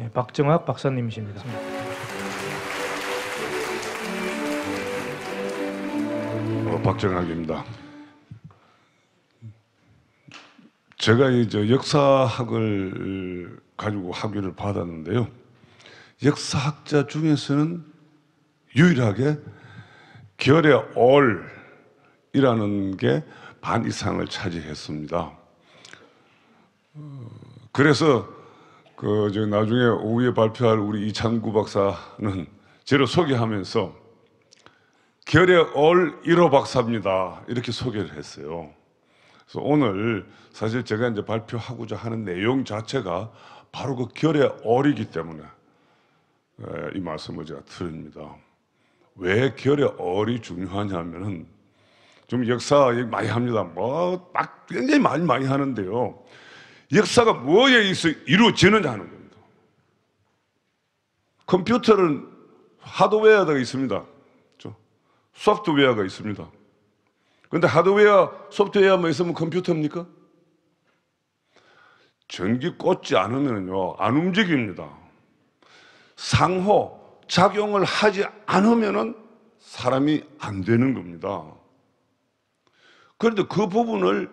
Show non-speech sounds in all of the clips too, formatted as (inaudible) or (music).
네, 박정학 박사님이십니다. 어, 박정학입니다. 제가 이제 역사학을 가지고 학위를 받았는데요. 역사학자 중에서는 유일하게 결의 올이라는 게 반 이상을 차지했습니다. 어, 그래서 그저 나중에 오후에 발표할 우리 이창구 박사는 저를 소개하면서 결의 올 1호 박사입니다. 이렇게 소개를 했어요. 그래서 오늘 사실 제가 이제 발표하고자 하는 내용 자체가 바로 그 결의 올이기 때문에 에, 이 말씀을 제가 드립니다. 왜 결의 올이 중요하냐면은 좀 역사 얘기 많이 합니다. 뭐 막 굉장히 많이 많이 하는데요. 역사가 뭐에 의해이루어지느냐 하는 겁니다. 컴퓨터는 하드웨어가 있습니다. 소프트웨어가 있습니다. 그런데 하드웨어, 소프트웨어만 있으면 컴퓨터입니까? 전기 꽂지 않으면요, 안 움직입니다. 상호, 작용을 하지 않으면은 사람이 안 되는 겁니다. 그런데 그 부분을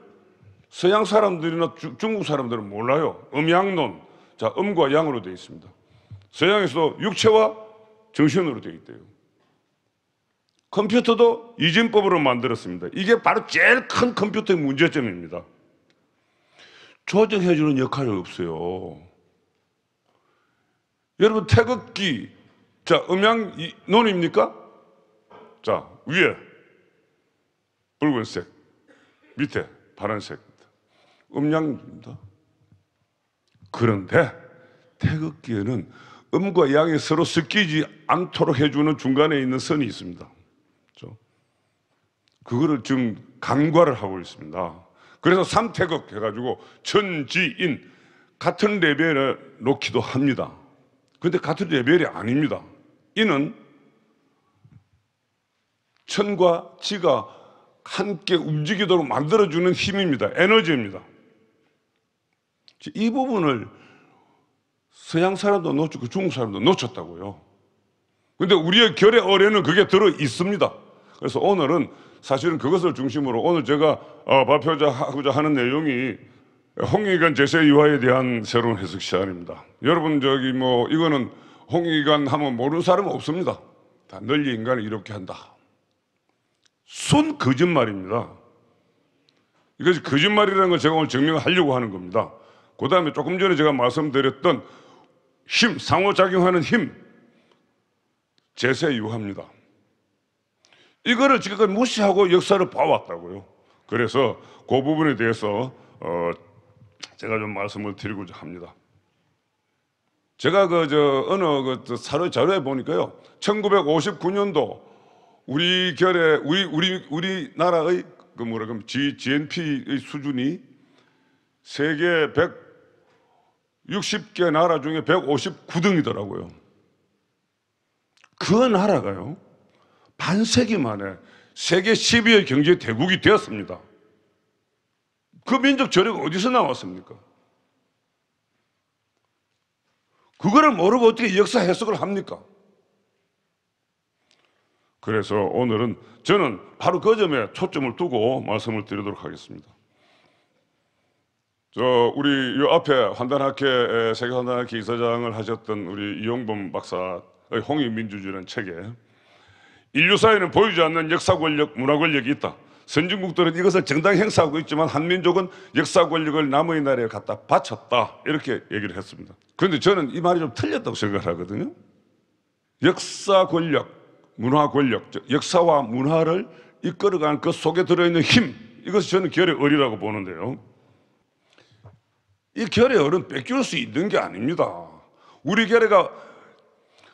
서양 사람들이나 주, 중국 사람들은 몰라요. 음양론. 자, 음과 양으로 되어 있습니다. 서양에서도 육체와 정신으로 되어 있대요. 컴퓨터도 이진법으로 만들었습니다. 이게 바로 제일 큰 컴퓨터의 문제점입니다. 조정해주는 역할이 없어요. 여러분, 태극기. 자, 음양론입니까? 자, 위에 붉은색, 밑에 파란색. 음양입니다. 그런데 태극기에는 음과 양이 서로 섞이지 않도록 해주는 중간에 있는 선이 있습니다. 그렇죠? 그거를 지금 간과를 하고 있습니다. 그래서 삼태극 해가지고 천지인 같은 레벨에 놓기도 합니다. 근데 같은 레벨이 아닙니다. 이는 천과 지가 함께 움직이도록 만들어주는 힘입니다. 에너지입니다. 이 부분을 서양 사람도 놓쳤고 그 중국 사람도 놓쳤다고요. 근데 우리의 결의 어뢰는 그게 들어 있습니다. 그래서 오늘은 사실은 그것을 중심으로 오늘 제가 어, 발표하고자 하는 내용이 홍익관 제세 유화에 대한 새로운 해석 시안입니다. 여러분 저기 뭐 이거는 홍익관 하면 모르는 사람 없습니다. 다 널리 인간을 이렇게 한다. 순 거짓말입니다. 이것이 거짓말이라는 걸 제가 오늘 증명하려고 하는 겁니다. 그 다음에 조금 전에 제가 말씀드렸던 힘, 상호작용하는 힘, 제세 유합니다. 이거를 지금까지 무시하고 역사를 봐왔다고요. 그래서 그 부분에 대해서 어 제가 좀 말씀을 드리고자 합니다. 제가 그저 어느 그 사료 자료에 보니까요, 1959년도 우리 결의 우리 우리 우리나라의 그 뭐라 그러 GNP의 수준이 세계 60개 나라 중에 159등이더라고요. 그 나라가요. 반세기 만에 세계 10위의 경제 대국이 되었습니다. 그 민족 저력 어디서 나왔습니까? 그거를 모르고 어떻게 역사 해석을 합니까? 그래서 오늘은 저는 바로 그 점에 초점을 두고 말씀을 드리도록 하겠습니다. 저 우리 요 앞에 환단학회 세계 환단학회 이사장을 하셨던 우리 이용범 박사의 홍익 민주주의라는 책에 인류 사회는 보이지 않는 역사 권력, 문화 권력이 있다. 선진국들은 이것을 정당 행사하고 있지만 한민족은 역사 권력을 남의 나라에 갖다 바쳤다. 이렇게 얘기를 했습니다. 그런데 저는 이 말이 좀 틀렸다고 생각을 하거든요. 역사 권력, 문화 권력, 역사와 문화를 이끌어가는 그 속에 들어있는 힘, 이것이 저는 결의 어리라고 보는데요. 이 결의 얼은 뺏길 수 있는 게 아닙니다. 우리 결의가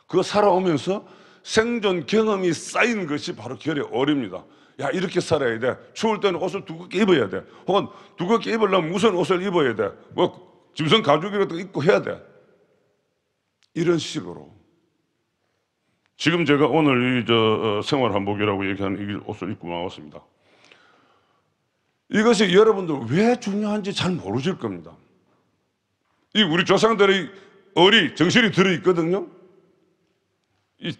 그 살아오면서 생존 경험이 쌓인 것이 바로 결의 얼입니다. 야, 이렇게 살아야 돼. 추울 때는 옷을 두껍게 입어야 돼. 혹은 두껍게 입으려면 무슨 옷을 입어야 돼. 뭐, 짐승 가죽이라도 입고 해야 돼. 이런 식으로. 지금 제가 오늘 이저 어, 생활 한복이라고 얘기하는 이 옷을 입고 나왔습니다. 이것이 여러분들 왜 중요한지 잘 모르실 겁니다. 이 우리 조상들의 어리, 정신이 들어있거든요. 이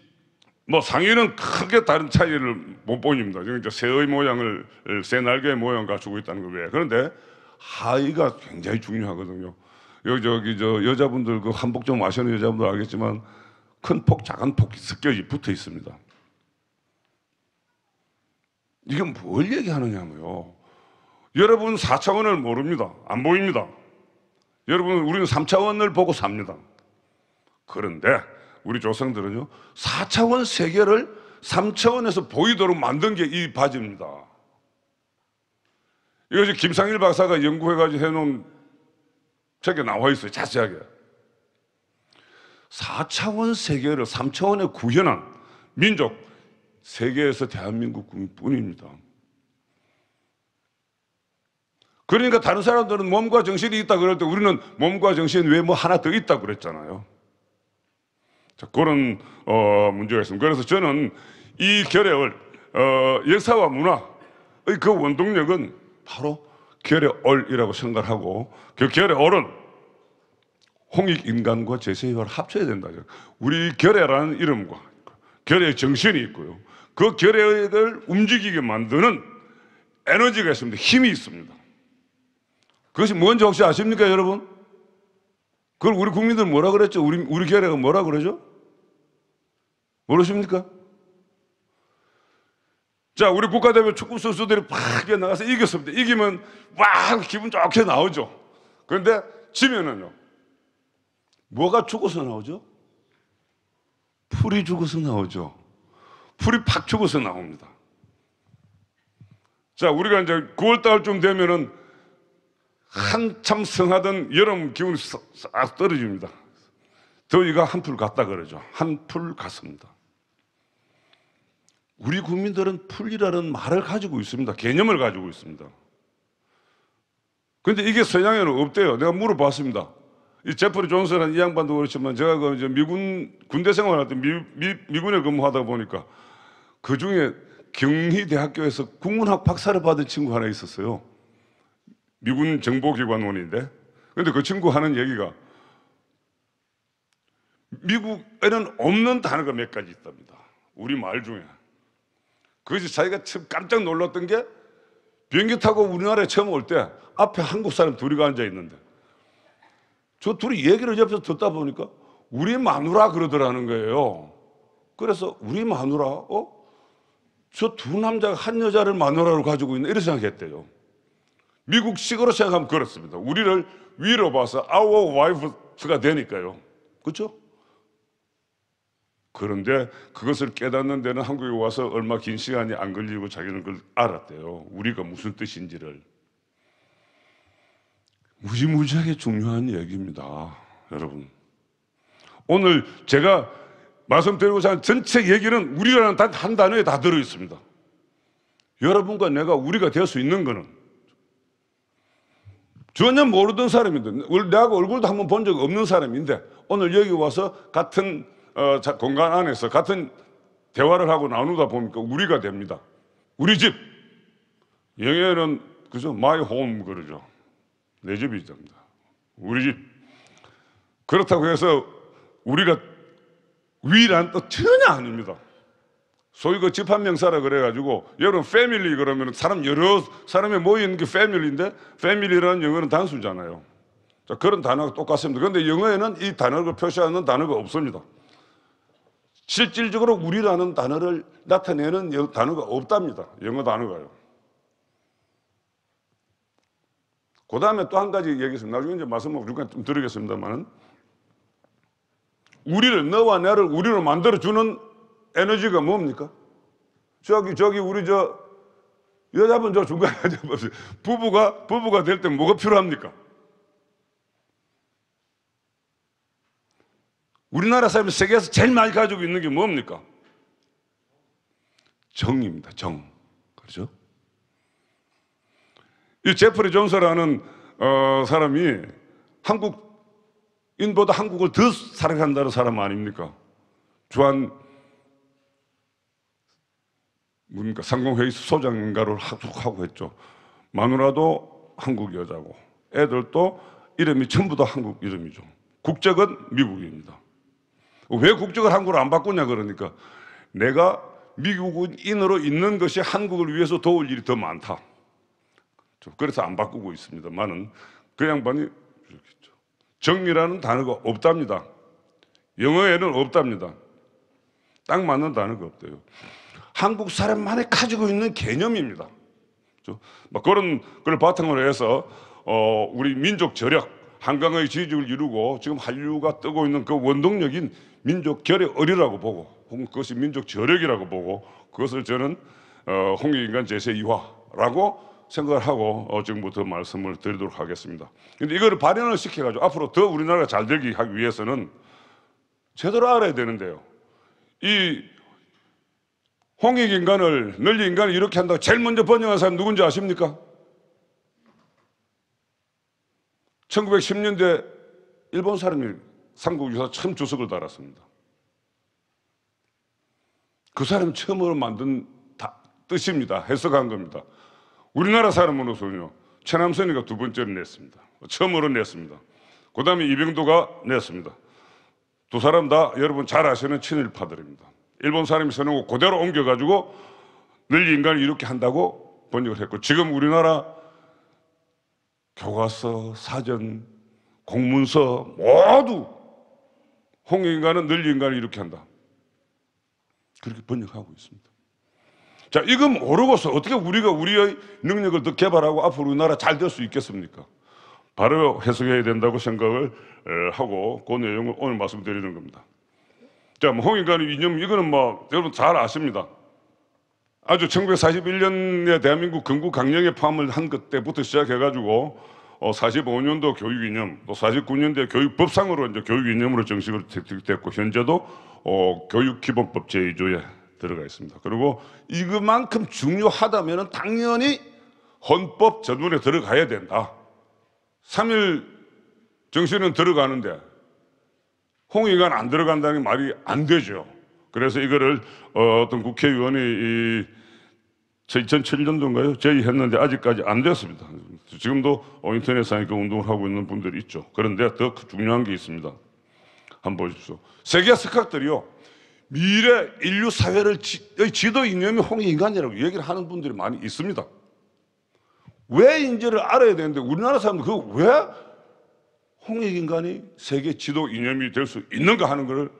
뭐 상의는 크게 다른 차이를 못 보입니다. 지금 이제 새의 모양을, 새 날개의 모양을 가고 있다는 거 왜? 그런데 하의가 굉장히 중요하거든요. 여기 저기 저 여자분들 그 한복 좀 마시는 여자분들 알겠지만 큰 폭, 작은 폭이 섞여 붙어 있습니다. 이게 뭘 얘기하느냐고요. 여러분 사차원을 모릅니다. 안 보입니다. 여러분, 우리는 3차원을 보고 삽니다. 그런데 우리 조상들은요, 4차원 세계를 3차원에서 보이도록 만든 게 이 바지입니다. 이거 지 김상일 박사가 연구해가지고 해놓은 책에 나와 있어요, 자세하게. 4차원 세계를 3차원에 구현한 민족, 세계에서 대한민국 뿐입니다. 그러니까 다른 사람들은 몸과 정신이 있다 그럴 때 우리는 몸과 정신 외에 뭐 하나 더 있다 그랬잖아요. 자, 그런 어, 문제가 있습니다. 그래서 저는 이 결핵을 어, 역사와 문화의 그 원동력은 바로 결핵얼이라고 생각하고 을그 결핵얼은 홍익인간과 제세혈을 합쳐야 된다. 우리 결핵라는 이름과 결의 정신이 있고요. 그결핵를 움직이게 만드는 에너지가 있습니다. 힘이 있습니다. 그것이 뭔지 혹시 아십니까, 여러분? 그걸 우리 국민들 뭐라 그랬죠? 우리, 우리 교회가 뭐라 그러죠? 모르십니까? 자, 우리 국가대표 축구 선수들이 팍 나가서 이겼습니다. 이기면 와 기분 좋게 나오죠. 그런데 지면은요. 뭐가 죽어서 나오죠? 풀이 죽어서 나오죠. 풀이 팍 죽어서 나옵니다. 자, 우리가 이제 9월달쯤 되면은 한참 성하던 여름 기운이 싹 떨어집니다. 더위가 한풀 갔다 그러죠. 한풀 갔습니다. 우리 국민들은 풀이라는 말을 가지고 있습니다. 개념을 가지고 있습니다. 근데 이게 서양에는 없대요. 내가 물어봤습니다. 이 제프리 존슨이이 양반도 그렇지만 제가 그 이제 미군 군대 생활할 때 미군에 근무하다 보니까 그 중에 경희대학교에서 국문학 박사를 받은 친구 하나 있었어요. 미군 정보기관원인데 근데 그 친구 하는 얘기가 미국에는 없는 단어가 몇 가지 있답니다. 우리 말 중에. 그것이 자기가 깜짝 놀랐던 게 비행기 타고 우리나라에 처음 올 때 앞에 한국 사람 둘이 앉아 있는데 저 둘이 얘기를 옆에서 듣다 보니까 우리 마누라 그러더라는 거예요. 그래서 우리 마누라? 어? 저 두 남자가 한 여자를 마누라로 가지고 있는 이렇게 생각했대요. 미국식으로 생각하면 그렇습니다. 우리를 위로 봐서 our w i f e 가 되니까요. 그렇죠? 그런데 그것을 깨닫는 데는 한국에 와서 얼마 긴 시간이 안 걸리고 자기는 그걸 알았대요. 우리가 무슨 뜻인지를. 무지무지하게 중요한 얘기입니다. 여러분. 오늘 제가 말씀드리고자 하는 전체 얘기는 우리라는 단 한 단어에 다 들어있습니다. 여러분과 내가 우리가 될 수 있는 거는 전혀 모르던 사람인데 내가 얼굴도 한 번 본 적 없는 사람인데 오늘 여기 와서 같은 어, 공간 안에서 같은 대화를 하고 나누다 보니까 우리가 됩니다. 우리 집영예는 그죠? 마이 홈 그러죠. 내 집이 됩니다. 우리 집 그렇다고 해서 우리가 위란 또 전혀 아닙니다. 소위 그 집합 명사라 그래가지고 여러분 패밀리 그러면 사람 여러 사람이 모이는 게 패밀리인데 패밀리라는 영어는 단수잖아요. 자, 그런 단어가 똑같습니다. 그런데 영어에는 이 단어를 표시하는 단어가 없습니다. 실질적으로 우리라는 단어를 나타내는 단어가 없답니다. 영어 단어가요. 그 다음에 또 한 가지 얘기했습니다. 나중에 이제 말씀을 잠깐 좀 드리겠습니다만은 우리를 너와 나를 우리로 만들어 주는 에너지가 뭡니까? 저기 저기 우리 저 여자분 저 중간에 부부가 부부가 될 때 뭐가 필요합니까? 우리나라 사람이 세계에서 제일 많이 가지고 있는 게 뭡니까? 정입니다. 정. 그렇죠? 이 제프리 존서라는 어, 사람이 한국인보다 한국을 더 사랑한다는 사람 아닙니까? 주한 뭡니까 상공회의 소장가를 학숙하고 했죠. 마누라도 한국 여자고 애들도 이름이 전부 다 한국 이름이죠. 국적은 미국입니다. 왜 국적을 한국으로 안 바꾸냐 그러니까 내가 미국인으로 있는 것이 한국을 위해서 도울 일이 더 많다. 그래서 안 바꾸고 있습니다만은 그 양반이 정리라는 단어가 없답니다. 영어에는 없답니다. 딱 맞는 단어가 없대요. 한국 사람만이 가지고 있는 개념입니다. 막 그렇죠? 뭐 그런 걸 바탕으로 해서 어, 우리 민족 저력, 한강의 지지를 이루고 지금 한류가 뜨고 있는 그 원동력인 민족 결의어리라고 보고 혹은 그것이 민족 저력이라고 보고 그것을 저는 어, 홍익인간 제세2화라고 생각을 하고 어, 지금부터 말씀을 드리도록 하겠습니다. 근데 이거를 발현을 시켜가지고 앞으로 더 우리나라가 잘 되기 하기 위해서는 제대로 알아야 되는데요. 이 홍익 인간을 멸리 인간을 이렇게 한다고 제일 먼저 번영한 사람 누군지 아십니까? 1910년대 일본 사람이 삼국유사 처음 주석을 달았습니다. 그사람 처음으로 만든 다, 뜻입니다. 해석한 겁니다. 우리나라 사람으로서는요. 최남선이가 두번째를 냈습니다. 처음으로 냈습니다. 그 다음에 이병도가 냈습니다. 두 사람 다 여러분 잘 아시는 친일파들입니다. 일본 사람이 쓰는 은거 그대로 옮겨가지고 늘 인간을 이렇게 한다고 번역을 했고 지금 우리나라 교과서, 사전, 공문서 모두 홍인간은 늘 인간을 이렇게 한다. 그렇게 번역하고 있습니다. 자, 이건 모르고서 어떻게 우리가 우리의 능력을 더 개발하고 앞으로 우리나라 잘 될 수 있겠습니까? 바로 해석해야 된다고 생각을 하고 그 내용을 오늘 말씀드리는 겁니다. 자, 뭐 홍익관의 이념 이거는 뭐 여러분 잘 아십니다. 아주 1941년에 대한민국 건국 강령에 포함을 한 그때부터 시작해가지고 어, 45년도 교육 이념, 또 49년도에 교육법상으로 이제 교육 이념으로 정식으로 채택됐고 현재도 어, 교육기본법 제2조에 들어가 있습니다. 그리고 이것만큼 중요하다면 당연히 헌법 전문에 들어가야 된다. 3일 정신은 들어가는데 홍의관 안 들어간다는 말이 안 되죠. 그래서 이거를 어, 어떤 국회의원이 이 2007년도인가요? 제의했는데 아직까지 안 됐습니다. 지금도 어, 인터넷상에 그 운동을 하고 있는 분들이 있죠. 그런데 더 그 중요한 게 있습니다. 한번 보십시오. 세계 석학들이요. 미래 인류 사회를 지, 지도 이념이 홍익인간이라고 얘기를 하는 분들이 많이 있습니다. 왜 인지를 알아야 되는데 우리나라 사람들 그왜 홍익인간이 세계 지도 이념이 될 수 있는가 하는 것을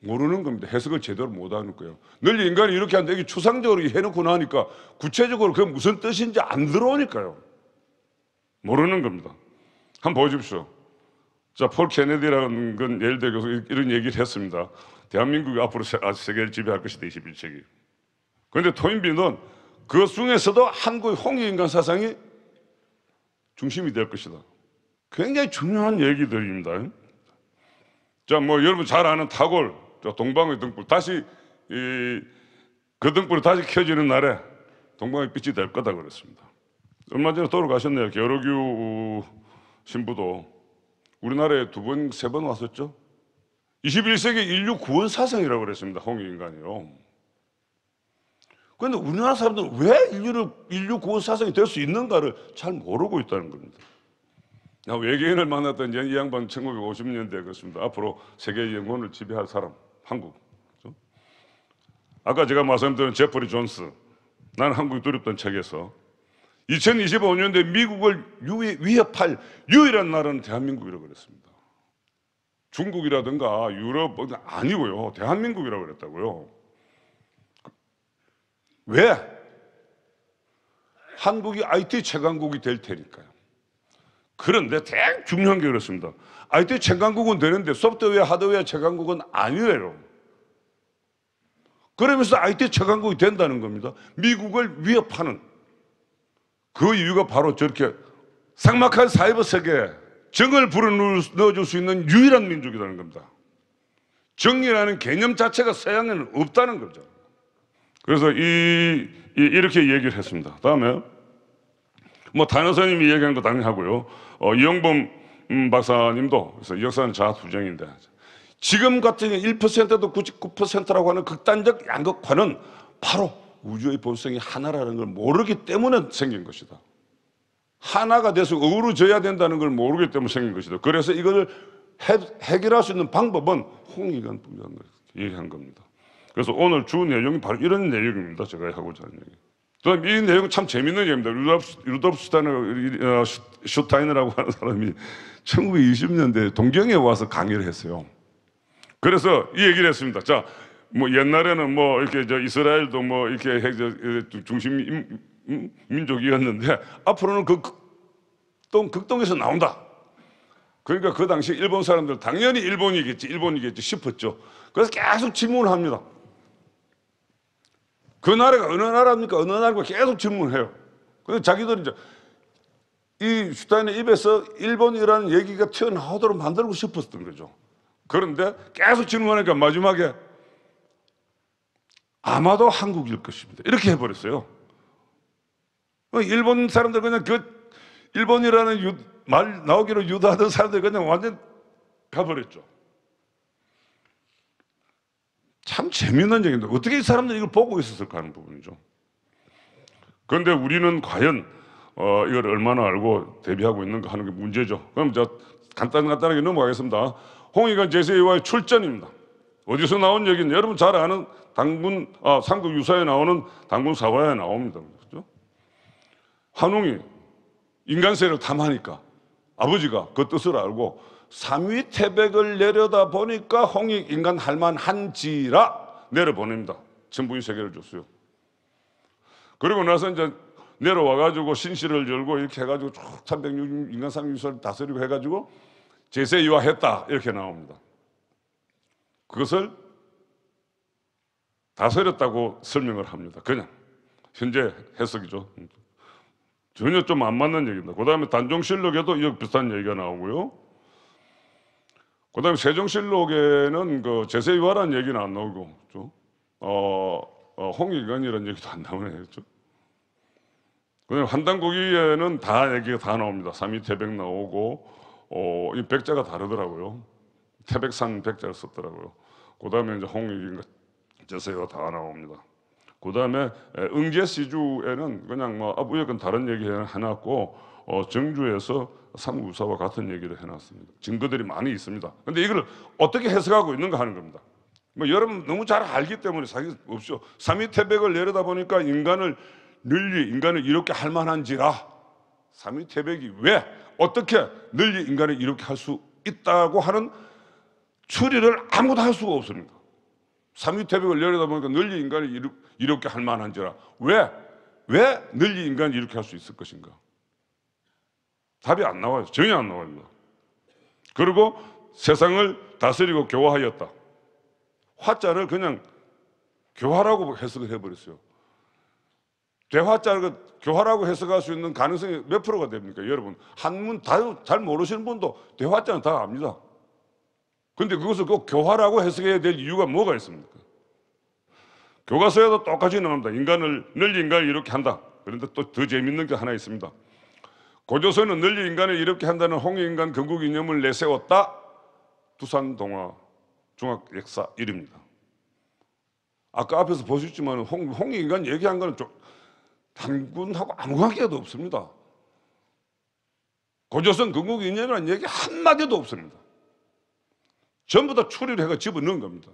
모르는 겁니다. 해석을 제대로 못하는 거예요. 늘 인간이 이렇게 한다. 이게 추상적으로 해놓고 나니까 구체적으로 그게 무슨 뜻인지 안 들어오니까요. 모르는 겁니다. 한번 보십시오. 자, 폴 케네디라는 건예를 들어서 이런 얘기를 했습니다. 대한민국이 앞으로 아, 세계를 지배할 것이다. 21세기. 그런데 토인비는 그 중에서도 한국의 홍익인간 사상이 중심이 될 것이다. 굉장히 중요한 얘기들입니다. 자, 뭐 여러분 잘 아는 타골, 동방의 등불 다시 이, 그 등불이 다시 켜지는 날에 동방의 빛이 될 거다 그랬습니다. 얼마 전에 돌아가셨네요. 겨루규 신부도 우리나라에 두 번, 세 번 왔었죠. 21세기 인류 구원 사상이라고 그랬습니다. 홍익 인간이요. 그런데 우리나라 사람들은 왜 인류를, 인류 구원 사상이 될 수 있는가를 잘 모르고 있다는 겁니다. 외계인을 만났던 이 양반 1950년대 그렇습니다. 앞으로 세계 영혼을 지배할 사람, 한국. 그렇죠? 아까 제가 말씀드린 제프리 존스. 난 한국이 두렵던 책에서 2025년대 미국을 위협할 유일한 나라는 대한민국이라고 그랬습니다. 중국이라든가 유럽 뭐 아니고요. 대한민국이라고 그랬다고요. 왜? 한국이 IT 최강국이 될 테니까요. 그런데 되게 중요한 게 그렇습니다. IT 최강국은 되는데 소프트웨어, 하드웨어 최강국은 아니래요. 그러면서 IT 최강국이 된다는 겁니다. 미국을 위협하는 그 이유가 바로 저렇게 삭막한 사이버 세계에 정을 불어넣어줄 수 있는 유일한 민족이라는 겁니다. 정의라는 개념 자체가 서양에는 없다는 거죠. 그래서 이, 이, 이렇게 얘기를 했습니다. 다음에 뭐 다녀사님이 얘기한거당연 하고요. 어, 이영범 음, 박사님도 그래서 역사는 자투쟁인데 지금 같은 1%에도 99%라고 하는 극단적 양극화는 바로 우주의 본성이 하나라는 걸 모르기 때문에 생긴 것이다. 하나가 돼서 어우러져야 된다는 걸 모르기 때문에 생긴 것이다. 그래서 이걸 해, 해 결할수 있는 방법은 홍익안 뿐이라는 얘기한 겁니다. 그래서 오늘 주 내용이 바로 이런 내용입니다. 제가 하고자 하는 얘기. 그 또한 이 내용 참 재밌는 얘기입니다. 루돌프 슈타이너, 슈타이너라고 하는 사람이 1920년대 동경에 와서 강의를 했어요. 그래서 이 얘기를 했습니다. 자, 뭐 옛날에는 뭐 이렇게 저 이스라엘도 뭐 이렇게 그, 중심 민족이었는데 앞으로는 그 극동, 극동에서 나온다. 그러니까 그 당시 일본 사람들 당연히 일본이겠지, 일본이겠지 싶었죠. 그래서 계속 질문을 합니다. 그 나라가 어느 나라입니까? 어느 나라고 계속 질문해요. 그래 자기들이 이제 이 슈타인의 입에서 일본이라는 얘기가 튀어나오도록 만들고 싶었던 거죠. 그런데 계속 질문하니까 마지막에 아마도 한국일 것입니다. 이렇게 해버렸어요. 일본 사람들 그냥 그 일본이라는 유, 말 나오기로 유도하던 사람들 그냥 완전 가버렸죠. 참 재미난 얘기인데 어떻게 이 사람들이 이걸 보고 있었을까 하는 부분이죠. 그런데 우리는 과연 어, 이걸 얼마나 알고 대비하고 있는가 하는 게 문제죠. 그럼 저 간단 간단하게 넘어가겠습니다. 홍익관 제세와의 출전입니다. 어디서 나온 얘기는 여러분 잘 아는 당군 아, 상극 유사에 나오는 당군 사화에 나옵니다. 그렇죠? 한웅이 인간 세를 탐하니까 아버지가 그 뜻을 알고 삼위 태백을 내려다 보니까 홍익 인간 할만한지라 내려보냅니다. 전부인 세계를 줬어요. 그리고 나서 이제 내려와가지고 신실을 열고 이렇게 해가지고 쭉 360, 인간 3 6 0 다스리고 해가지고 제세이와 했다. 이렇게 나옵니다. 그것을 다스렸다고 설명을 합니다. 그냥. 현재 해석이죠. 전혀 좀 안 맞는 얘기입니다. 그 다음에 단종실록에도 이거 비슷한 얘기가 나오고요. 그 다음에 세종실록에는 그제세유화라 얘기는 안 나오고, 어, 어, 홍익은이라는 얘기도 안 나오네요. 그다음 한단국위에는 다 얘기가 다 나옵니다. 삼위태백 나오고, 어, 이 백자가 다르더라고요. 태백산 백자를 썼더라고요. 그 다음에 이제 홍익인가 제세유다 나옵니다. 그 다음에 응제시주에는 그냥 뭐, 아, 무역은 다른 얘기 해놨고, 어, 정주에서 삼국유사와 같은 얘기를 해놨습니다. 증거들이 많이 있습니다. 근데 이걸 어떻게 해석하고 있는가 하는 겁니다. 뭐 여러분 너무 잘 알기 때문에 사기 없죠. 삼위태백을 내려다 보니까 인간을 늘리 인간을 이렇게 할 만한지라 삼위태백이 왜 어떻게 늘리 인간을 이렇게 할 수 있다고 하는 추리를 아무도 할 수가 없습니다. 삼위태백을 내려다 보니까 늘리 인간을 이렇게 할 만한지라 왜왜 늘리 인간을 이렇게 할 수 있을 것인가? 답이 안 나와요. 전혀 안나옵니 그리고 세상을 다스리고 교화하였다. 화자를 그냥 교화라고 해석을 해버렸어요. 대화자를 교화라고 해석할 수 있는 가능성이 몇 프로가 됩니까? 여러분 한문 다, 잘 모르시는 분도 대화자는 다 압니다. 근데 그것을 꼭 교화라고 해석해야 될 이유가 뭐가 있습니까? 교과서에도 똑같이 나옵니다. 인간을 늘 인간을 이렇게 한다. 그런데 또 더 재밌는 게 하나 있습니다. 고조선은 늘리 인간을 이렇게 한다는 홍익인간 건국 이념을 내세웠다. 두산 동화 중학 역사 1입니다. 아까 앞에서 보셨지만 홍, 익인간 얘기한 거는 좀 단군하고 아무 관계도 없습니다. 고조선 건국 이념이라는 얘기 한마디도 없습니다. 전부 다 추리를 해가 집어넣은 겁니다.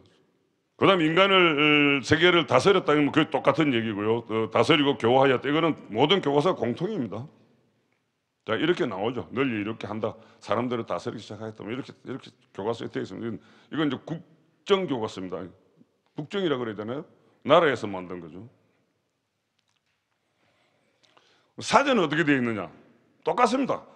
그 다음 인간을, 어, 세계를 다스렸다면 뭐 그게 똑같은 얘기고요. 어, 다스리고 교화하였다. 이거는 모든 교과서 가 공통입니다. 자 이렇게 나오죠. 널리 이렇게 한다. 사람들을 다스리기 시작하겠다. 뭐 이렇게 이렇게 교과서에 되어 있습니다. 이건 이제 국정 교과서입니다. 국정이라 그래야 되나요? 나라에서 만든 거죠. 사전은 어떻게 되어 있느냐? 똑같습니다.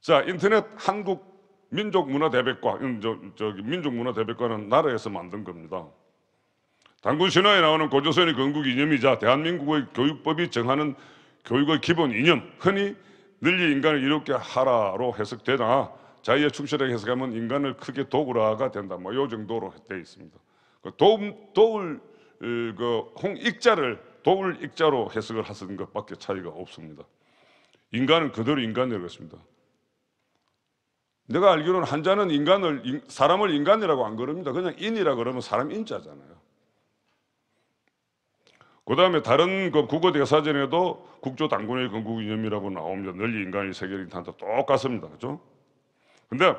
자 인터넷 한국 민족문화대백과 음, 저기 민족문화대백과는 나라에서 만든 겁니다. 단군 신화에 나오는 고조선의 건국 이념이자 대한민국의 교육법이 정하는 교육의 기본 이념, 흔히 늘리 인간을 이롭게 하라로 해석되나 자의 충실하게 해석하면 인간을 크게 도구라가 된다. 뭐 요 정도로 되어 있습니다. 그 도움, 도울, 어, 그 홍익자를 도울 익자로 해석을 하시는 것밖에 차이가 없습니다. 인간은 그대로 인간이라고 했습니다. 내가 알기로는 한자는 인간을 사람을 인간이라고 안 그럽니다. 그냥 인이라 그러면 사람 인자잖아요. 그 다음에 다른 그 국어 대사전에도 국조 당군의 건국 이념이라고 나옵니다. 널리 인간의 세계를 탄다 똑같습니다. 그죠? 근데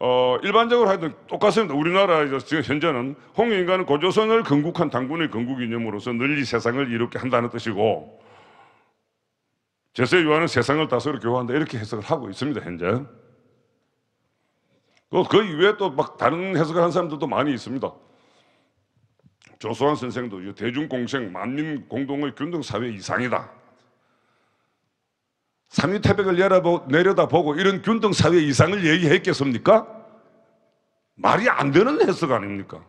어, 일반적으로 하여튼 똑같습니다. 우리나라에서 지금 현재는 홍인간은 고조선을 건국한 당군의 건국 이념으로서 널리 세상을 이롭게 한다는 뜻이고 제세 요한은 세상을 다스려 교화한다 이렇게 해석을 하고 있습니다. 현재. 그, 그 이외에 또 막 다른 해석을 한 사람들도 많이 있습니다. 조소환 선생도 대중공생 만민공동의 균등사회 이상이다. 삼위태백을 내려다보고 이런 균등사회 이상을 얘기했겠습니까? 말이 안 되는 해석 아닙니까?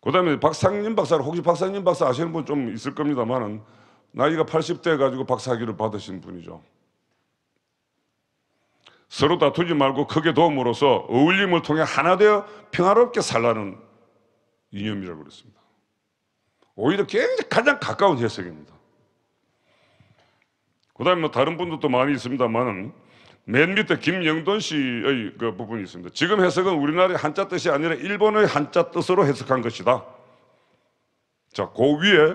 그 다음에 박상림 박사를 혹시 박상림 박사 아시는 분 좀 있을 겁니다만 나이가 80대 가지고 박사학위를 받으신 분이죠. 서로 다투지 말고 크게 도움으로써 어울림을 통해 하나 되어 평화롭게 살라는 이념이라고 그랬습니다. 오히려 굉장히 가장 가까운 해석입니다. 그 다음에 뭐 다른 분들도 많이 있습니다만은 맨 밑에 김영돈 씨의 그 부분이 있습니다. 지금 해석은 우리나라의 한자 뜻이 아니라 일본의 한자 뜻으로 해석한 것이다. 자, 그 위에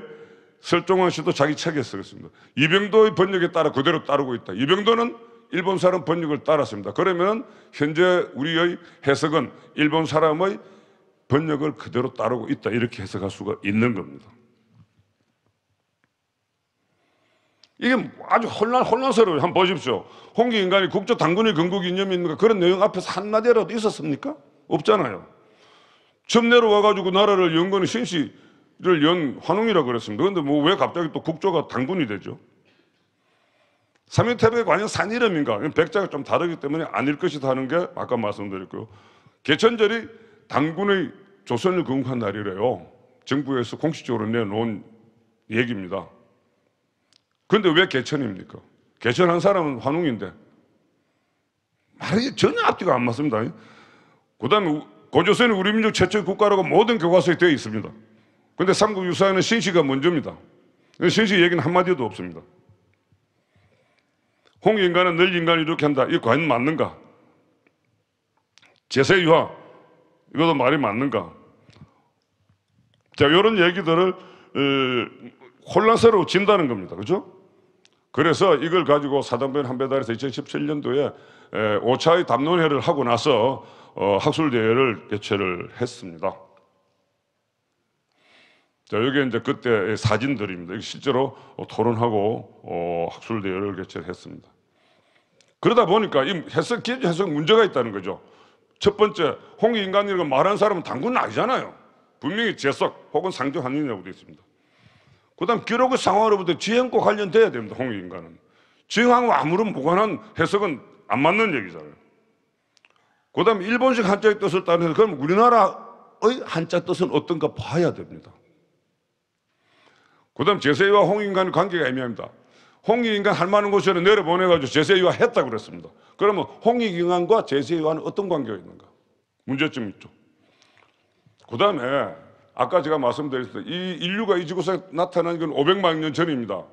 설종원 씨도 자기 책에 쓰겠습니다. 이병도의 번역에 따라 그대로 따르고 있다. 이병도는 일본 사람 번역을 따랐습니다. 그러면 현재 우리의 해석은 일본 사람의 번역을 그대로 따르고 있다 이렇게 해석할 수가 있는 겁니다. 이게 아주 혼란, 혼란스러워요. 한번 보십시오. 홍기 인간이 국조 당군의 건국 이념이 가 그런 내용 앞에서 한마디라도 있었습니까? 없잖아요. 처 내려와가지고 나라를 연거는 신시를 연 환웅이라 그랬습니다. 그런데 뭐 왜 갑자기 또 국조가 당군이 되죠? 삼일태백이 과연 산 이름인가? 백자가 좀 다르기 때문에 아닐 것이다 하는 게 아까 말씀드렸고요. 개천절이 당군의 조선을 건국한 날이래요. 정부에서 공식적으로 내놓은 얘기입니다. 그런데왜 개천입니까? 개천한 사람은 환웅인데. 말이 전혀 앞뒤가 안 맞습니다. 그 다음에 고조선이 우리 민족 최초의 국가라고 모든 교과서에 되어 있습니다. 근데 삼국 유사에는 신씨가 먼저입니다. 그러니까 신씨 얘기는 한마디도 없습니다. 홍 인간은 늘 인간을 이렇게 한다. 이 과연 맞는가? 제세 유화. 이것도 말이 맞는가? 자, 이런 얘기들을 혼란스러워진다는 겁니다. 그죠? 그래서 이걸 가지고 사단변 한배달에서 2017년도에 5차의 담론회를 하고 나서 어, 학술대회를 개최를 했습니다. 자, 여기 이제 그때 사진들입니다. 실제로 토론하고 어, 학술대회를 개최했습니다. 그러다 보니까 이 해석, 기재 해석 문제가 있다는 거죠. 첫 번째, 홍익인간이라고 말하는 사람은 당군은 아니잖아요. 분명히 재석 혹은 상조 한인이라고 되어 있습니다. 그 다음 기록의 상황으로부터 지행과 관련돼야 됩니다. 홍익인간은. 지행하고 아무런 무관한 해석은 안 맞는 얘기잖아요. 그 다음에 일본식 한자의 뜻을 따르면 그럼 우리나라의 한자 뜻은 어떤가 봐야 됩니다. 그 다음 제세와 홍익인간의 관계가 애매합니다. 홍익인간 할만한 곳으로 내려보내가지고 제세유화 했다 그랬습니다. 그러면 홍익인간과 제세유화는 어떤 관계가 있는가? 문제점이 있죠. 그 다음에 아까 제가 말씀드렸듯이 이 인류가 이 지구상에 나타난 건 500만 년 전입니다.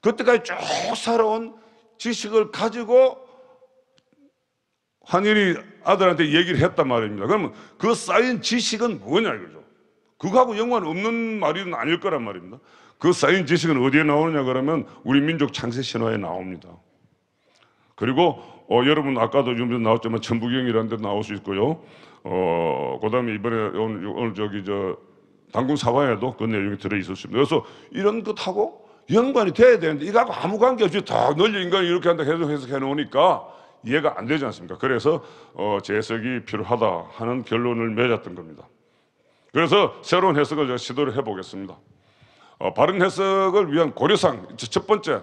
그때까지 쭉 살아온 지식을 가지고 한일이 아들한테 얘기를 했단 말입니다. 그러면 그 쌓인 지식은 뭐냐 이거죠. 그거하고 연관 없는 말은 아닐 거란 말입니다. 그 쌓인 지식은 어디에 나오느냐 그러면 우리 민족 창세 신화에 나옵니다. 그리고 어, 여러분 아까도 좀 나왔지만 천부경이라는 데 나올 수 있고요. 어, 그다음에 이번에 오늘, 오늘 저기 저 당군 사화에도 그 내용이 들어 있었습니다. 그래서 이런 것하고 연관이 돼야 되는데 이거하고 아무 관계 없이 다 널리 인간이 이렇게 한다 계속 해석해 놓으니까 이해가 안 되지 않습니까? 그래서 어, 재석이 필요하다 하는 결론을 맺었던 겁니다. 그래서 새로운 해석을 제가 시도를 해보겠습니다. 어, 바른 해석을 위한 고려상 첫 번째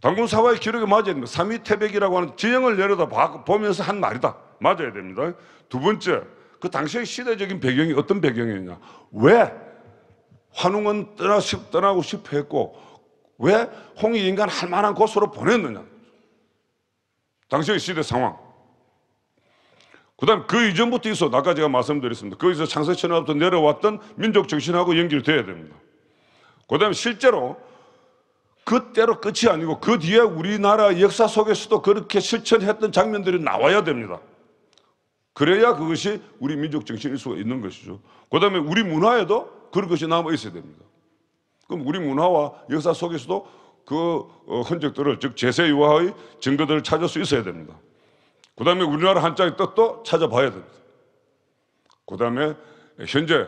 당군 사화의 기록에 맞아야 됩니다. 삼위태백이라고 하는 지형을 내려다 보면서 한 말이다. 맞아야 됩니다. 두 번째 그 당시의 시대적인 배경이 어떤 배경이냐? 왜 환웅은 떠나 싶, 떠나고 싶어 했고 왜 홍익 인간 할 만한 곳으로 보냈느냐? 당시의 시대 상황. 그 다음 그 이전부터 있어. 아까 제가 말씀드렸습니다. 거기서 창세천하부터 내려왔던 민족 정신하고 연결돼야 됩니다. 그 다음 실제로 그때로 끝이 아니고 그 뒤에 우리나라 역사 속에서도 그렇게 실천했던 장면들이 나와야 됩니다. 그래야 그것이 우리 민족 정신일 수가 있는 것이죠. 그 다음에 우리 문화에도 그런 것이 남아 있어야 됩니다. 그럼 우리 문화와 역사 속에서도 그 어, 흔적들을, 즉, 제세유화의 증거들을 찾을 수 있어야 됩니다. 그 다음에 우리나라 한자의 뜻도 찾아봐야 됩니다. 그 다음에 현재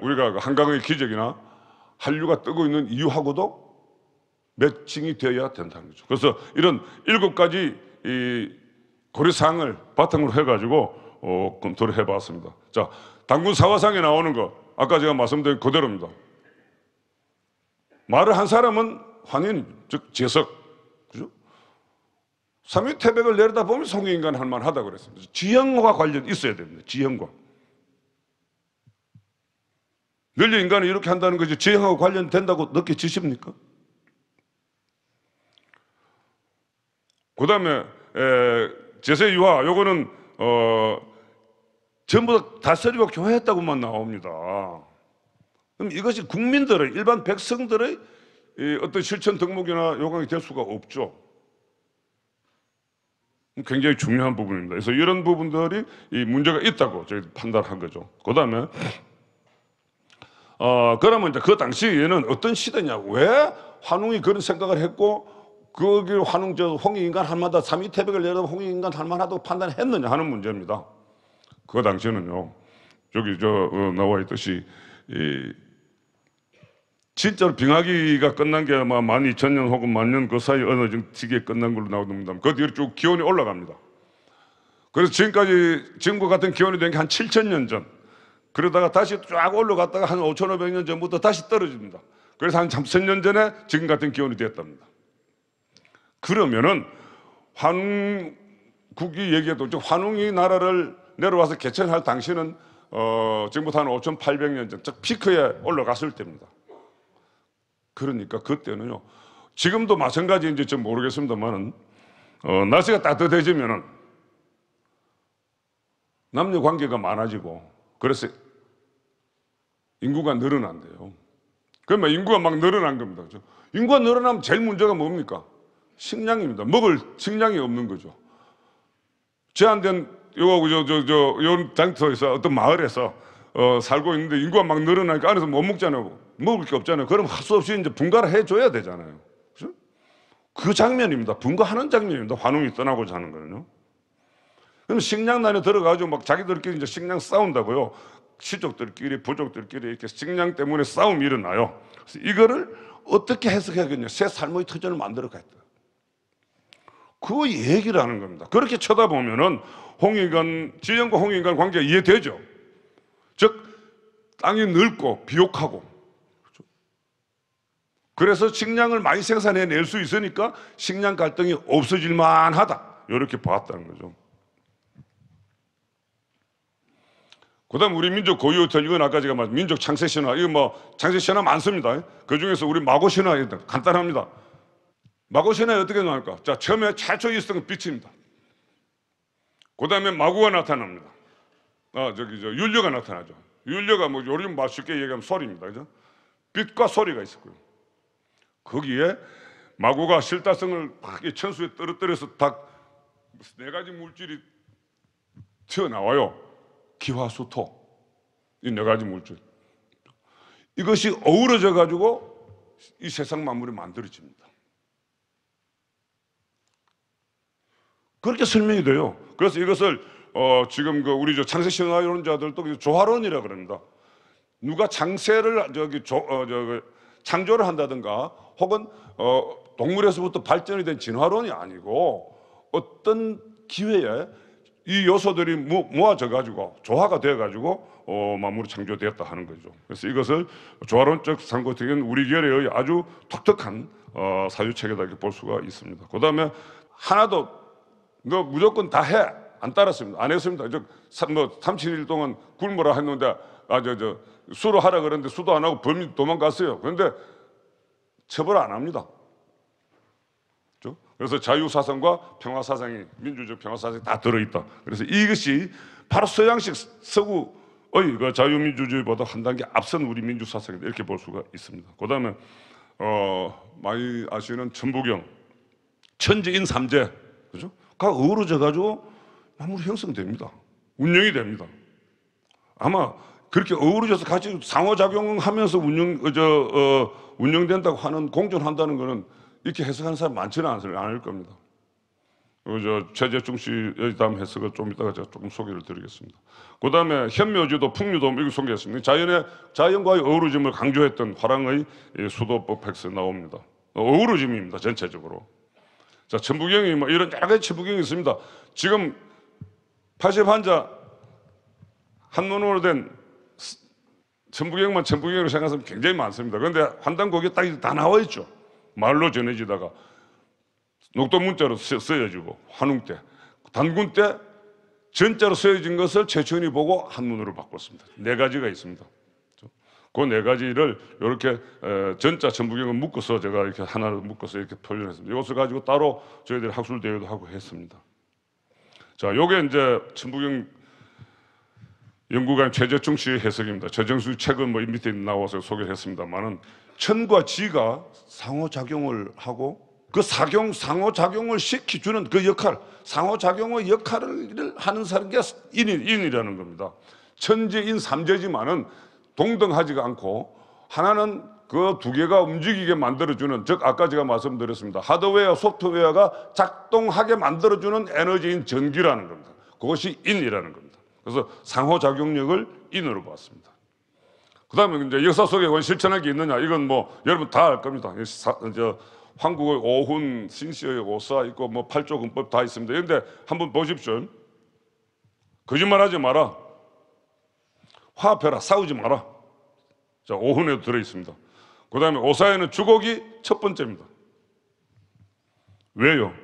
우리가 한강의 기적이나 한류가 뜨고 있는 이유하고도 매칭이 되어야 된다는 거죠. 그래서 이런 일곱 가지 고려사항을 바탕으로 해가지고 어, 검토를 해봤습니다. 자, 당군 사화상에 나오는 거 아까 제가 말씀드린 그대로입니다. 말을 한 사람은 환인, 즉 재석, 그죠? 삼위태백을 내려다보면 성인간 할 만하다 그랬습니다. 지형과 관련 있어야 됩니다. 지형과. 원래 인간은 이렇게 한다는 거지 지형하고 관련된다고 느껴지십니까? 그 다음에 제세유화 요거는 어, 전부 다 다스리고 교회했다고만 나옵니다. 그럼 이것이 국민들의 일반 백성들의 어떤 실천 덕목이나 요강이 될 수가 없죠. 굉장히 중요한 부분입니다. 그래서 이런 부분들이 문제가 있다고 저희 판단한 거죠. 그 다음에, 어, 그러면 이제 그 당시에는 어떤 시대냐. 왜 환웅이 그런 생각을 했고, 거기 환웅, 저 홍익인간 할마다 삼위태백을 내려 홍익인간 할만하다고 판단했느냐 하는 문제입니다. 그 당시에는요, 저기 저 어, 나와 있듯이, 이, 진짜로 빙하기가 끝난 게 아마 만 이천 년 혹은 만 년 그 사이 어느 정도에 끝난 걸로 나옵니다. 그 뒤로 쭉 기온이 올라갑니다. 그래서 지금까지 지금과 같은 기온이 된 게 한 칠천 년 전. 그러다가 다시 쫙 올라갔다가 한 오천오백 년 전부터 다시 떨어집니다. 그래서 한 삼천 년 전에 지금 같은 기온이 되었답니다. 그러면은 환국이 얘기해도 환웅이 나라를 내려와서 개천할 당시는 어, 지금부터 한 오천팔백 년 전, 즉 피크에 올라갔을 때입니다. 그러니까 그때는요. 지금도 마찬가지인지 좀 모르겠습니다만은 어, 날씨가 따뜻해지면은 남녀 관계가 많아지고 그래서 인구가 늘어난대요. 그러면 인구가 막 늘어난 겁니다. 그죠? 인구가 늘어나면 제일 문제가 뭡니까? 식량입니다. 먹을 식량이 없는 거죠. 제한된 요거 저저저 요장터에서 어떤 마을에서 어, 살고 있는데 인구가 막 늘어나니까 안에서 못 먹잖아요. 먹을 게 없잖아요. 그럼 할 수 없이 이제 분가를 해줘야 되잖아요. 그죠? 그 장면입니다. 분가하는 장면입니다. 환웅이 떠나고자 하는 거는요. 그럼 식량난에 들어가가지고 막 자기들끼리 이제 식량 싸운다고요. 시족들끼리, 부족들끼리 이렇게 식량 때문에 싸움이 일어나요. 이거를 어떻게 해석해야겠냐. 새 삶의 터전을 만들어가야 돼. 그 얘기를 하는 겁니다. 그렇게 쳐다보면은 홍인간, 지연과 홍인간 관계가 이해되죠. 즉 땅이 늙고 비옥하고 그렇죠. 그래서 식량을 많이 생산해낼 수 있으니까 식량 갈등이 없어질 만하다 이렇게 봤다는 거죠 그 다음 우리 민족 고유 호텔 이건 아까 제가 말한 민족 창세 신화 이거 뭐 창세 신화 많습니다 그 중에서 우리 마고 신화 간단합니다 마고 신화 어떻게 나올까? 자 처음에 최초 있었던 빛입니다 그 다음에 마구가 나타납니다 아 저기 저 윤료가 나타나죠. 윤료가 뭐 요즘 맛있게 얘기하면 소리입니다. 그죠? 빛과 소리가 있었고요. 거기에 마구가 실다성을 막 천수에 떨어뜨려서 딱 네 가지 물질이 튀어나와요. 기화수토. 이 네 가지 물질. 이것이 어우러져 가지고 이 세상 만물이 만들어집니다. 그렇게 설명이 돼요. 그래서 이것을 어, 지금 그 우리 저창세 신화론자들도 조화론이라 그럽니다. 누가 장세를 저기 조, 어, 저 창조를 한다든가 혹은 어, 동물에서부터 발전이 된 진화론이 아니고 어떤 기회에 이 요소들이 모아져 가지고 조화가 되어 가지고 어, 마무리 창조되었다 하는 거죠. 그래서 이것을 조화론적 상고택은 우리 결의 아주 독특한 어, 사유체계다 이렇게 볼 수가 있습니다. 그 다음에 하나도 너 무조건 다 해. 안 따랐습니다. 안 했습니다. 저뭐 37일 동안 굶어라 했는데 아 저 저 수로 하라 그러는데 수도 안 하고 범인 도망갔어요. 그런데 처벌 안 합니다. 그죠 그래서 자유사상과 평화사상이 민주적 평화사상이 다 들어있다. 그래서 이것이 바로 서양식 서구의 그 자유민주주의보다 한 단계 앞선 우리 민주사상이다 이렇게 볼 수가 있습니다. 그 다음에 어, 많이 아시는 천부경 천지인 삼재 그죠? 각 어우러져 가지고 나무로 형성됩니다. 운영이 됩니다. 아마 그렇게 어우러져서 같이 상호작용하면서 운영, 어, 저, 어, 운영된다고 하는, 공존한다는 거는 이렇게 해석하는 사람 많지는 않을, 않을 겁니다. 그 저, 최재중 씨의 다음 해석을 좀 이따가 제가 조금 소개를 드리겠습니다. 그 다음에 현묘지도 풍류도 이거 소개했습니다. 자연의, 자연과의 어우러짐을 강조했던 화랑의 예, 수도법 팩스 에 나옵니다. 어우러짐입니다, 전체적으로. 자, 천부경이 뭐 이런 여러 가지 천부경이 있습니다. 지금 81자 한문으로 된 천부경만 천부경으로 생각하면 굉장히 많습니다. 그런데 환단곡이 딱다 나와 있죠. 말로 전해지다가 녹도 문자로 쓰여지고 환웅 때 단군 때 전자로 쓰여진 것을 최천이 보고 한문으로 바꿨습니다. 네 가지가 있습니다. 그네 그렇죠? 그 가지를 이렇게 전자 전부경을 묶어서 제가 이렇게 하나를 묶어서 이렇게 표현했습니다. 이것을 가지고 따로 저희들이 학술 대회도 하고 했습니다. 자, 요게 이제 천부경 연구관 최재중 씨의 해석입니다. 최정수 책은 뭐 밑에 나와서 소개했습니다만은 천과 지가 상호작용을 하고 그 사경 상호작용을 시키주는 그 역할 상호작용의 역할을 하는 사람이 인인, 인이라는 겁니다. 천재인 삼재지만은 동등하지가 않고 하나는 그두 개가 움직이게 만들어주는 즉 아까 제가 말씀드렸습니다 하드웨어 소프트웨어가 작동하게 만들어주는 에너지인 전기라는 겁니다 그것이 인이라는 겁니다 그래서 상호작용력을 인으로 봤습니다 그 다음에 이제 역사 속에 원실천할게 있느냐 이건 뭐 여러분 다 알 겁니다 사, 저 한국의 오훈, 신시의 오사 있고 뭐 팔조근법 다 있습니다 그런데 한번 보십시오 거짓말하지 마라 화합해라 싸우지 마라 자 오훈에도 들어있습니다 그 다음에 오사에는 주곡이 첫 번째입니다. 왜요?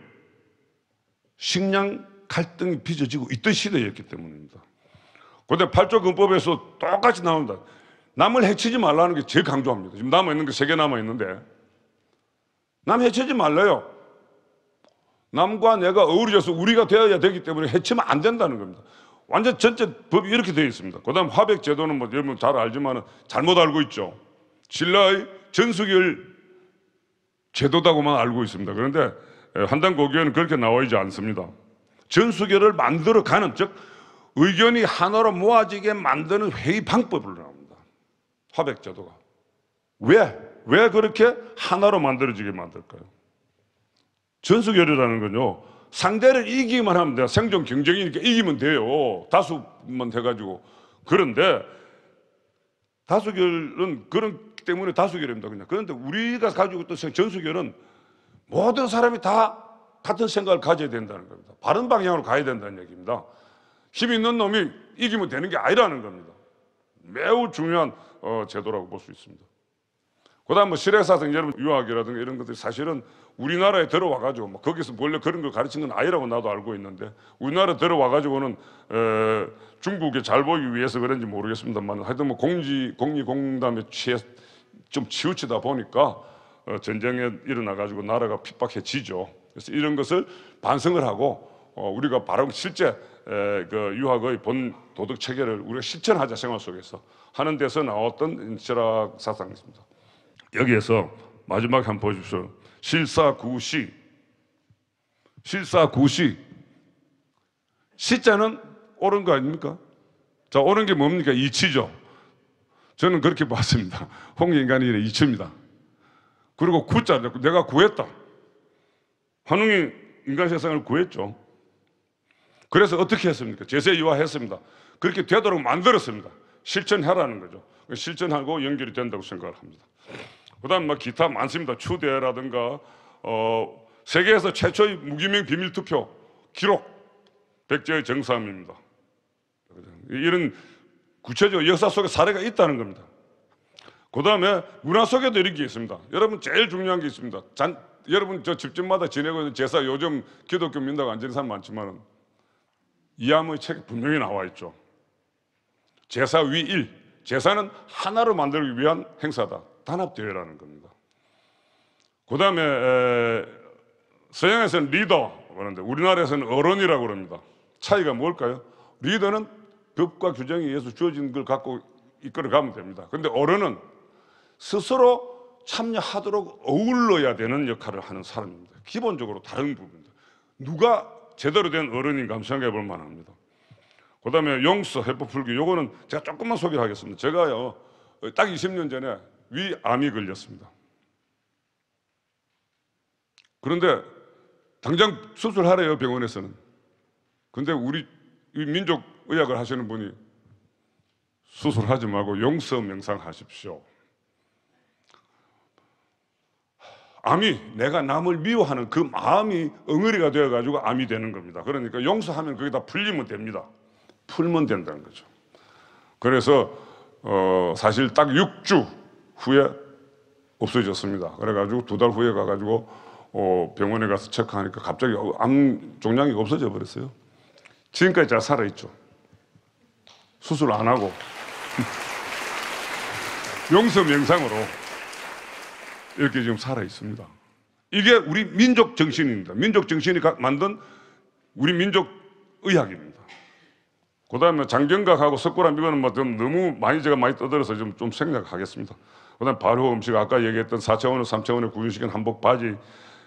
식량 갈등이 빚어지고 있던 시대였기 때문입니다. 근데 8조 근법에서 똑같이 나온다. 남을 해치지 말라는 게 제일 강조합니다. 지금 남아있는 게 세 개 남아있는데. 남 해치지 말래요. 남과 내가 어우러져서 우리가 되어야 되기 때문에 해치면 안 된다는 겁니다. 완전 전체 법이 이렇게 되어 있습니다. 그 다음 화백제도는 뭐 여러분 잘 알지만 잘못 알고 있죠. 신라의 전수결 제도다고만 알고 있습니다. 그런데 한단 고교에는 그렇게 나와 있지 않습니다. 전수결을 만들어 가는 즉 의견이 하나로 모아지게 만드는 회의 방법을 나옵니다. 화백제도가 왜? 왜 그렇게 하나로 만들어지게 만들까요? 전수결이라는 건요 상대를 이기기만 하면 돼요. 생존 경쟁이니까 이기면 돼요. 다수만 돼가지고 그런데 다수결은 그런 그렇기 때문에 다수결입니다. 그냥. 그런데 우리가 가지고 있던 전수결은 모든 사람이 다 같은 생각을 가져야 된다는 겁니다. 바른 방향으로 가야 된다는 얘기입니다. 힘 있는 놈이 이기면 되는 게 아니라는 겁니다. 매우 중요한 어, 제도라고 볼 수 있습니다. 그 다음 뭐 실외사상 여러분 유학이라든가 이런 것들이 사실은 우리나라에 들어와가지고 뭐 거기서 원래 그런 걸 가르친 건 아니라고 나도 알고 있는데 우리나라 에 들어와가지고는 에, 어, 중국에 잘보기 위해서 그런지 모르겠습니다만 하여튼 뭐 공지, 공리공담에 취했 좀 치우치다 보니까 어, 전쟁에 일어나 가지고 나라가 핍박해지죠. 그래서 이런 것을 반성을 하고 어, 우리가 바로 실제 그 유학의 본 도덕 체계를 우리가 실천하자 생활 속에서 하는 데서 나왔던 철학 사상입니다. 여기에서 마지막 한 번 보십시오. 실사구시 실사구시 시자는 옳은 거 아닙니까? 자 옳은 게 뭡니까? 이치죠. 저는 그렇게 봤습니다. (laughs) 홍익인간이 이래 이치입니다. 그리고 구자, 내가 구했다. 한웅이 인간 세상을 구했죠. 그래서 어떻게 했습니까? 제세 유화했습니다. 그렇게 되도록 만들었습니다. 실천하라는 거죠. 실천하고 연결이 된다고 생각을 합니다. 그 다음 뭐 기타 많습니다. 추대라든가, 어, 세계에서 최초의 무기명 비밀투표 기록, 백제의 정삼입니다. 이런 구체적으로 역사 속에 사례가 있다는 겁니다. 그 다음에 문화 속에도 이런 게 있습니다. 여러분 제일 중요한 게 있습니다. 잔, 여러분 저 집집마다 지내고 있는 제사 요즘 기독교 민다고 안지 사람 많지만 이암의 책에 분명히 나와 있죠. 제사 위 1. 제사는 하나로 만들기 위한 행사다. 단합대회라는 겁니다. 그 다음에 서양에서는 리더 그러데 우리나라에서는 어른이라고 그니다 차이가 뭘까요? 리더는 법과 규정에 의해서 주어진 걸 갖고 이끌어가면 됩니다. 근데 어른은 스스로 참여하도록 어울러야 되는 역할을 하는 사람입니다. 기본적으로 다른 부분입니다. 누가 제대로 된 어른인가 한번 생각해 볼 만합니다. 그 다음에 용서, 해법풀기, 요거는 제가 조금만 소개를 하겠습니다. 제가요, 딱 20년 전에 위암이 걸렸습니다. 그런데 당장 수술하래요, 병원에서는. 근데 우리 민족 의학을 하시는 분이 수술하지 말고 용서 명상하십시오. 암이 내가 남을 미워하는 그 마음이 엉어리가 되어가지고 암이 되는 겁니다. 그러니까 용서하면 그게 다 풀리면 됩니다. 풀면 된다는 거죠. 그래서 어, 사실 딱 6주 후에 없어졌습니다. 그래가지고 두 달 후에 가가지고 어, 병원에 가서 체크하니까 갑자기 암 종양이 없어져 버렸어요. 지금까지 잘 살아있죠. 수술 안 하고 용서 명상으로 이렇게 지금 살아 있습니다. 이게 우리 민족 정신입니다. 민족 정신이 만든 우리 민족 의학입니다. 그 다음에 장경각하고 석고란 이거는 뭐 좀 너무 많이 제가 많이 떠들어서 좀, 좀 생략하겠습니다. 그 다음에 발효 음식 아까 얘기했던 4차원 3차원에 구윤식은 한복 바지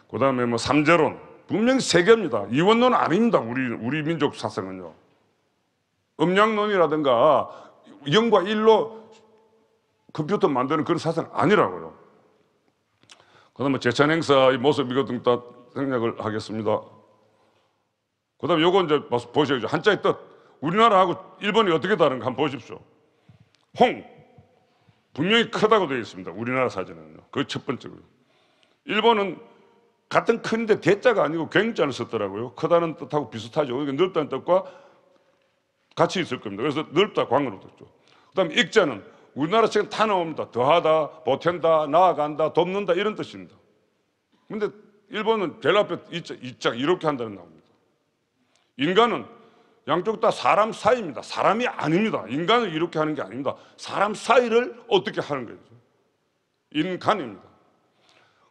그 다음에 뭐 삼재론 분명히 세계입니다. 이원론 아닙니다. 우리, 우리 민족 사상은요. 음양론이라든가 영과 일로 컴퓨터 만드는 그런 사상 아니라고요. 그 다음에 재찬 행사의 모습 이것 등다 생략을 하겠습니다. 그 다음에 요거 이제 보시죠 한자의 뜻. 우리나라하고 일본이 어떻게 다른가 한번 보십시오. 홍. 분명히 크다고 되어 있습니다. 우리나라 사진은요. 그 첫번째로요 일본은 같은 큰데 대자가 아니고 굉장을 썼더라고요. 크다는 뜻하고 비슷하죠. 그러니까 넓다는 뜻과 같이 있을 겁니다. 그래서 넓다 광으로 듣죠. 그 다음 에 익자는 우리나라 책은 다 나옵니다. 더하다, 보탠다, 나아간다, 돕는다 이런 뜻입니다. 근데 일본은 제일 앞에 이자, 이자 이렇게 한다는 나옵니다. 인간은 양쪽 다 사람 사이입니다. 사람이 아닙니다. 인간을 이렇게 하는 게 아닙니다. 사람 사이를 어떻게 하는 거죠? 인간입니다.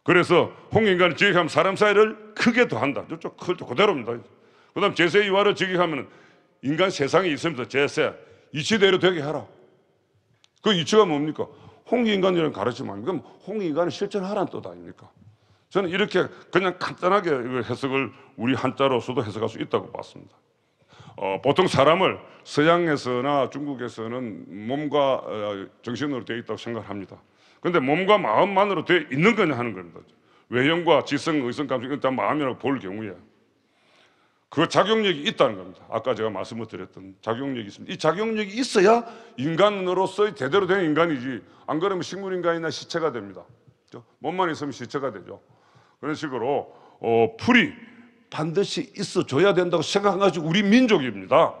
그래서 홍인간을 지극하면 사람 사이를 크게 더한다. 그렇죠? 그렇죠. 그대로입니다. 그 다음 제세 이화를 지극하면 인간 세상에 있으면서 제세 이치대로 되게 하라그 이치가 뭡니까? 홍인간이라는 익 가르침 아닙니까? 그럼 홍인간을 실천하라는 뜻 아닙니까? 저는 이렇게 그냥 간단하게 해석을 우리 한자로서도 해석할 수 있다고 봤습니다. 어, 보통 사람을 서양에서나 중국에서는 몸과 어, 정신으로 되어 있다고 생각합니다. 근데 몸과 마음만으로 되어 있는 거냐 하는 겁니다. 외형과 지성, 의성, 감정, 일단 마음이라고 볼 경우에 그 작용력이 있다는 겁니다. 아까 제가 말씀을 드렸던 작용력이 있습니다. 이 작용력이 있어야 인간으로서의 제대로 된 인간이지 안 그러면 식물인간이나 시체가 됩니다. 몸만 있으면 시체가 되죠. 그런 식으로 어, 풀이 반드시 있어줘야 된다고 생각한 것이 우리 민족입니다.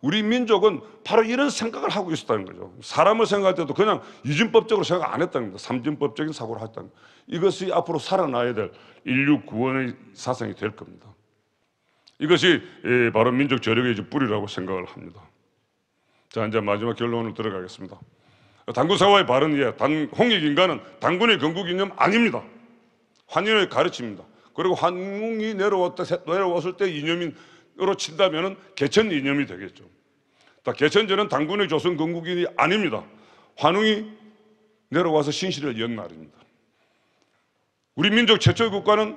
우리 민족은 바로 이런 생각을 하고 있었다는 거죠. 사람을 생각할 때도 그냥 이진법적으로 생각 안 했다는 겁니다. 삼진법적인 사고를 했다는 거예요. 이것이 앞으로 살아나야 될 인류 구원의 사상이 될 겁니다. 이것이 예, 바른민족 저력의 뿌리라고 생각을 합니다. 자, 이제 마지막 결론으로 들어가겠습니다. 당군사와의 바른 이해, 홍익인간은 당군의 건국 이념 아닙니다. 환인의 가르침니다 그리고 환웅이 내려왔을때 이념으로 친다면 개천 이념이 되겠죠. 개천제는 당군의 조선 건국인이 아닙니다. 환웅이 내려와서 신시를 연 날입니다. 우리 민족 최초의 국가는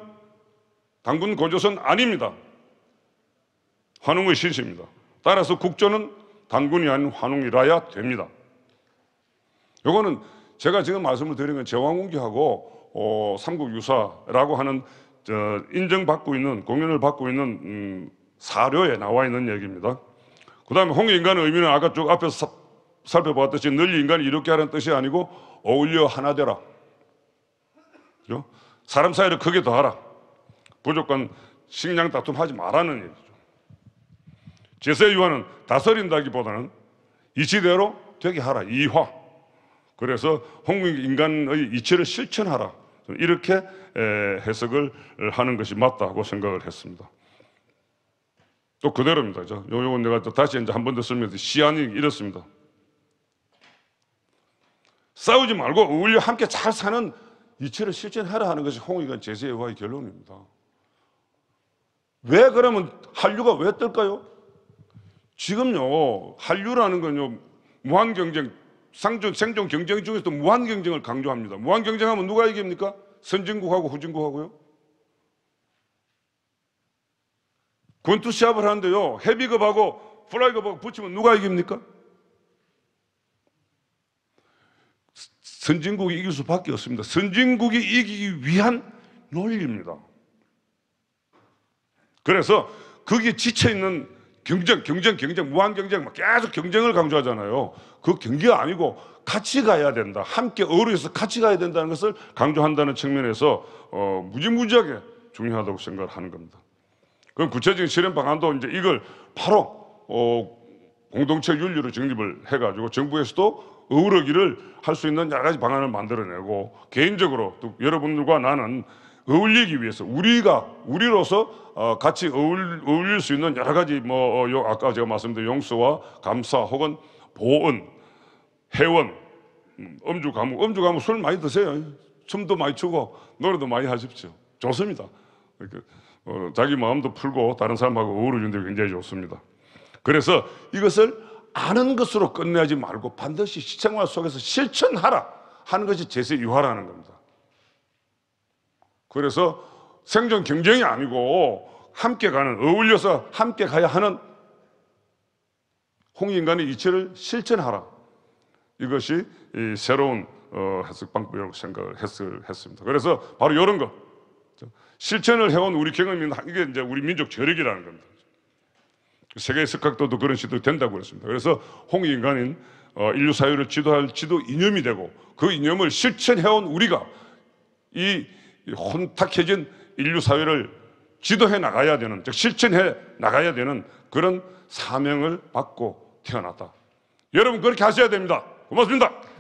당군 고조선 아닙니다. 환웅의 실시입니다 따라서 국조는 단군이 아닌 환웅이라야 됩니다. 요거는 제가 지금 말씀을 드린 건 제왕운기하고 어, 삼국유사라고 하는 인정받고 있는 공연을 받고 있는 음, 사료에 나와 있는 얘기입니다. 그 다음에 홍인간의 의미는 아까 쭉 앞에서 사, 살펴봤듯이 널리 인간을 이롭게 하는 뜻이 아니고 어울려 하나 되라. 그죠? 사람 사이를 크게 더하라. 부족한 식량 다툼하지 말라는 얘기. 제세 유화는 다스린다기보다는 이치대로 되게 하라. 이화. 그래서 홍익 인간의 이치를 실천하라. 이렇게 해석을 하는 것이 맞다고 생각을 했습니다. 또 그대로입니다. 요건 내가 또 다시 한 번 더 쓰면 시안이 이렇습니다. 싸우지 말고 우리 함께 잘 사는 이치를 실천하라 하는 것이 홍익은 제세의화의 결론입니다. 왜 그러면 한류가 왜 뜰까요? 지금요 한류라는 건요 무한 경쟁 상존 생존 경쟁 중에서도 무한 경쟁을 강조합니다. 무한 경쟁하면 누가 이깁니까? 선진국하고 후진국하고요. 권투 시합을 하는데요 헤비급하고 플라이급하고 붙이면 누가 이깁니까? 선진국이 이길 수밖에 없습니다. 선진국이 이기기 위한 논리입니다. 그래서 거기에 지쳐 있는 경쟁, 경쟁, 경쟁, 무한 경쟁, 막 계속 경쟁을 강조하잖아요. 그 경기가 아니고 같이 가야 된다. 함께 어우러져서 같이 가야 된다는 것을 강조한다는 측면에서 어, 무지무지하게 중요하다고 생각을 하는 겁니다. 그럼 구체적인 실현 방안도 이제 이걸 바로 어, 공동체 윤리로 정립을 해가지고 정부에서도 어우러기를 할 수 있는 여러 가지 방안을 만들어내고 개인적으로 또 여러분들과 나는 어울리기 위해서 우리가 우리로서 어, 같이 어울, 릴수 있는 여러 가지 뭐 어, 아까 제가 말씀드린 용서와 감사 혹은 보은 해원 음주 감옥 음주 감옥 술 많이 드세요 춤도 많이 추고 노래도 많이 하십시오 좋습니다 어, 자기 마음도 풀고 다른 사람하고 어울리는데 굉장히 좋습니다 그래서 이것을 아는 것으로 끝내지 말고 반드시 시청활 속에서 실천하라 하는 것이 제세 유화라는 겁니다 그래서 생존 경쟁이 아니고 함께 가는 어울려서 함께 가야 하는 홍인간의 이치를 실천하라. 이것이 새로운 어, 해석 방법이라고 생각을 했 했습니다. 그래서 바로 이런 거 실천을 해온 우리 경험이 이게 이제 우리 민족 저력이라는 겁니다. 세계 의석학도도 그런 시도 된다고 그랬습니다. 그래서 홍인간인 어, 인류 사회를 지도할 지도 이념이 되고 그 이념을 실천해온 우리가 이 혼탁해진 인류 사회를 지도해 나가야 되는, 즉 실천해 나가야 되는 그런 사명을 받고 태어났다. 여러분 그렇게 하셔야 됩니다. 고맙습니다.